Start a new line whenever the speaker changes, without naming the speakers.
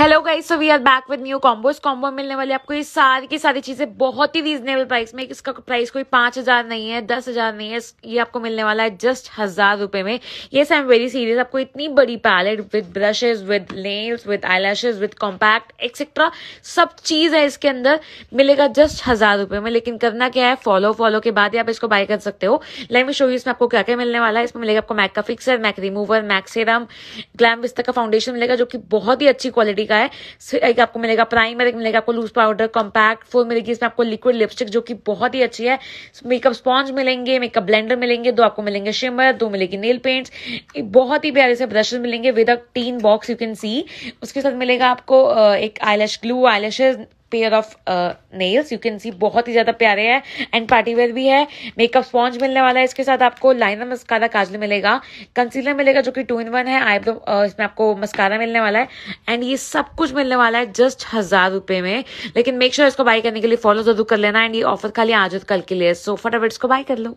hello guys so we are back with new combos combo मिलने वाले आपको ये सारी की सारी चीजें बहुत ही रीजनेबल प्राइस में इसका प्राइस कोई पांच हजार नहीं है दस हजार नहीं है ये आपको मिलने वाला है जस्ट हजार रुपए में ये आई एम वेरी सीरियस आपको इतनी बड़ी palette with brushes with nails with eyelashes with compact etcetera सब चीज है इसके अंदर मिलेगा जस्ट हजार रुपए में लेकिन करना क्या है फॉलो फॉलो के बाद ही आप इसको बाय कर सकते हो लाइव में शो इसमें आपको क्या क्या मिलने वाला है इसमें मिलेगा आपको मैक का fixer MAC remover MAC serum glam विस्तर का फाउंडेशन मिलेगा जो कि बहुत ही अच्छी क्वालिटी कैटेगरी का है एक आपको मिलेगा प्राइमर एक मिलेगा आपको लूज पाउडर कॉम्पैक्ट फुल मिलेगी इसमें आपको लिक्विड लिपस्टिक जो कि बहुत ही अच्छी है मेकअप स्पॉन्ज मिलेंगे मेकअप ब्लेंडर मिलेंगे दो आपको मिलेंगे शिमर दो मिलेगी नेल पेंट्स बहुत ही प्यारे से ब्रशेज मिलेंगे with tin box you can see उसके साथ मिलेगा आपको एक eyelash glue eyelash pair of nails you can see बहुत ही ज़्यादा प्यारे हैं एंड पार्टी वेयर भी है मेकअप स्पॉन्ज मिलने वाला है इसके साथ आपको लाइनर मस्कारा काजल मिलेगा कंसीलर मिलेगा जो कि टू इन वन है आईब्रो uh, इसमें आपको मस्कारा मिलने वाला है एंड ये सब कुछ मिलने वाला है जस्ट हज़ार रुपए में लेकिन मेक श्योर sure इसको बाय करने के लिए फॉलो जरूर कर लेना एंड ये ऑफर खाली आज और कल के लिए सो फटाफट इसको बाय कर लो